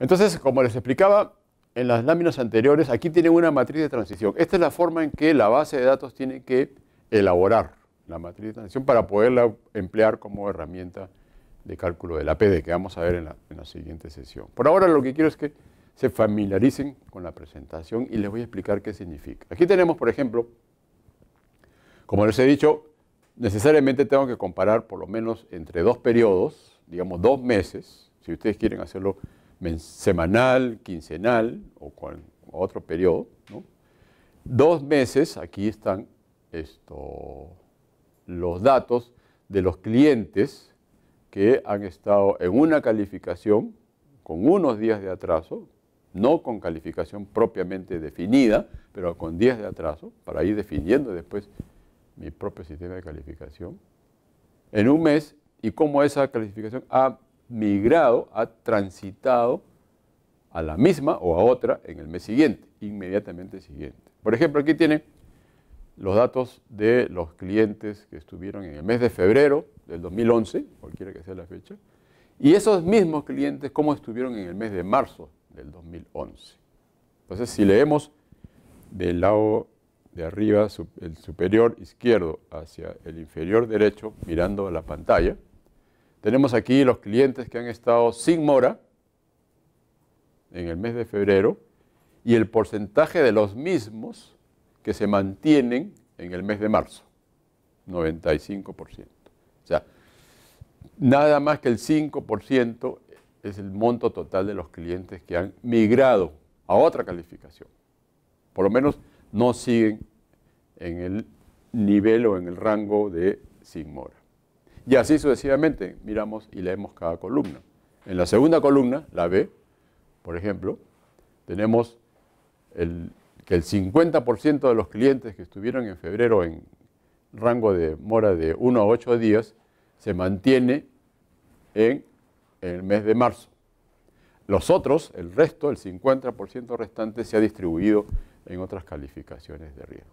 Entonces, como les explicaba en las láminas anteriores, aquí tienen una matriz de transición. Esta es la forma en que la base de datos tiene que elaborar la matriz de transición para poderla emplear como herramienta de cálculo de la PD, que vamos a ver en la, siguiente sesión. Por ahora lo que quiero es que se familiaricen con la presentación y les voy a explicar qué significa. Aquí tenemos, por ejemplo, como les he dicho, necesariamente tengo que comparar por lo menos entre dos periodos, digamos dos meses, si ustedes quieren hacerlo semanal, quincenal o con otro periodo. Dos meses, aquí están esto, los datos de los clientes que han estado en una calificación con unos días de atraso, no con calificación propiamente definida, pero con días de atraso, para ir definiendo después mi propio sistema de calificación, en un mes y cómo esa calificación ha migrado, ha transitado a la misma o a otra en el mes siguiente, inmediatamente siguiente. Por ejemplo, aquí tiene los datos de los clientes que estuvieron en el mes de febrero del 2011, cualquiera que sea la fecha, y esos mismos clientes cómo estuvieron en el mes de marzo del 2011. Entonces, si leemos del lado de arriba, el superior izquierdo hacia el inferior derecho, mirando la pantalla, tenemos aquí los clientes que han estado sin mora en el mes de febrero y el porcentaje de los mismos que se mantienen en el mes de marzo, 95%. O sea, nada más que el 5% es el monto total de los clientes que han migrado a otra calificación. Por lo menos no siguen en el nivel o en el rango de sin mora. Y así sucesivamente miramos y leemos cada columna. En la segunda columna, la B, por ejemplo, tenemos que el 50% de los clientes que estuvieron en febrero en rango de mora de 1 a 8 días se mantiene en el mes de marzo. Los otros, el resto, el 50% restante, se ha distribuido en otras calificaciones de riesgo.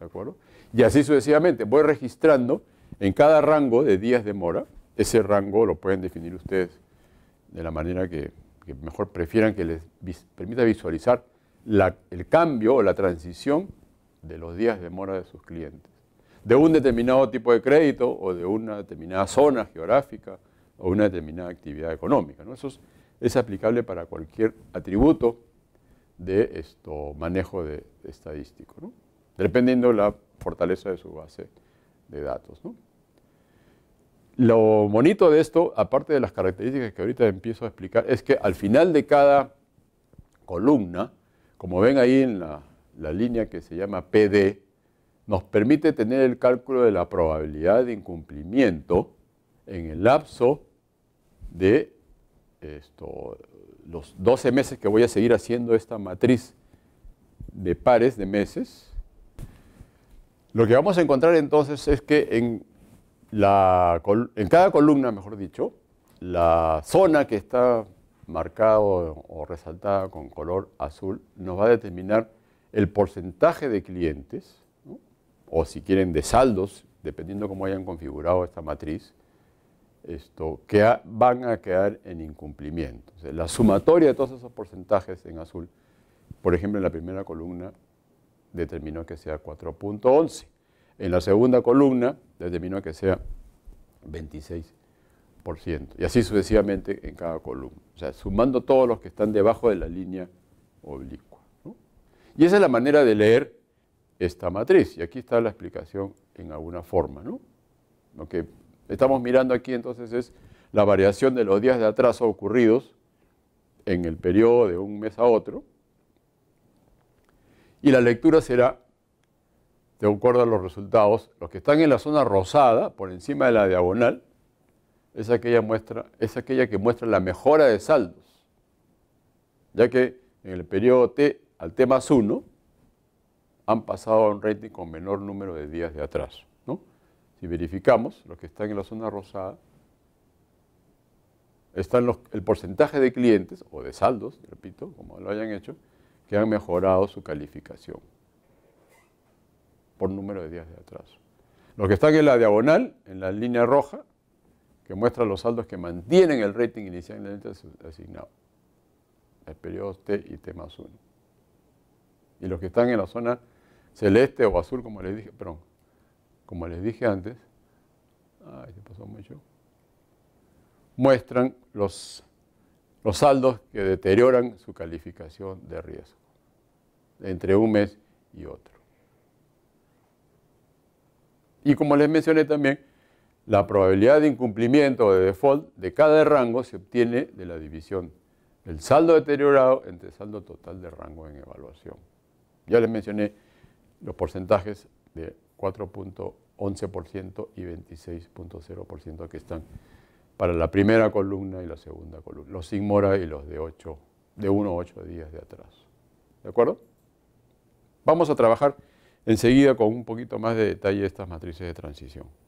¿De acuerdo? Y así sucesivamente. Voy registrando en cada rango de días de mora, ese rango lo pueden definir ustedes de la manera que, mejor prefieran que les permita visualizar el cambio o la transición de los días de mora de sus clientes. De un determinado tipo de crédito o de una determinada zona geográfica o una determinada actividad económica. ¿no? Eso es, aplicable para cualquier atributo de esto, manejo de, estadístico, ¿no? dependiendo de la fortaleza de su base de datos. ¿no? Lo bonito de esto, aparte de las características que ahorita empiezo a explicar, es que al final de cada columna, como ven ahí en la, línea que se llama PD, nos permite tener el cálculo de la probabilidad de incumplimiento en el lapso de los 12 meses que voy a seguir haciendo esta matriz de pares de meses. Lo que vamos a encontrar entonces es que en en cada columna, mejor dicho, la zona que está marcada o resaltada con color azul nos va a determinar el porcentaje de clientes, o si quieren de saldos, dependiendo cómo hayan configurado esta matriz, esto, que van a quedar en incumplimiento. la sumatoria de todos esos porcentajes en azul, por ejemplo, en la primera columna determinó que sea 4.11. En la segunda columna determinó que sea 26%. Y así sucesivamente en cada columna. O sea, sumando todos los que están debajo de la línea oblicua. Y esa es la manera de leer esta matriz. Y aquí está la explicación en alguna forma. Lo que estamos mirando aquí entonces es la variación de los días de atraso ocurridos en el periodo de un mes a otro. Y la lectura será de acuerdo a los resultados, los que están en la zona rosada, por encima de la diagonal, es aquella, muestra, aquella que muestra la mejora de saldos, ya que en el periodo T al T más 1 han pasado a un rating con menor número de días de atraso. Si verificamos, los que están en la zona rosada, están el porcentaje de clientes o de saldos, repito, como lo hayan hecho, que han mejorado su calificación por número de días de atraso. Lo que está en la diagonal, en la línea roja, que muestra los saldos que mantienen el rating inicial asignado, el periodo T y T más 1. Y los que están en la zona celeste o azul, como les dije, perdón, como les dije antes, muestran los, los saldos que deterioran su calificación de riesgo entre un mes y otro. Y como les mencioné también, la probabilidad de incumplimiento o de default de cada rango se obtiene de la división del saldo deteriorado entre saldo total de rango en evaluación. Ya les mencioné los porcentajes de 4.11% y 26.0% que están para la primera columna y la segunda columna, los sin mora y los de 8, de 1 a 8 días de atrás. ¿De acuerdo? Vamos a trabajar enseguida con un poquito más de detalle estas matrices de transición.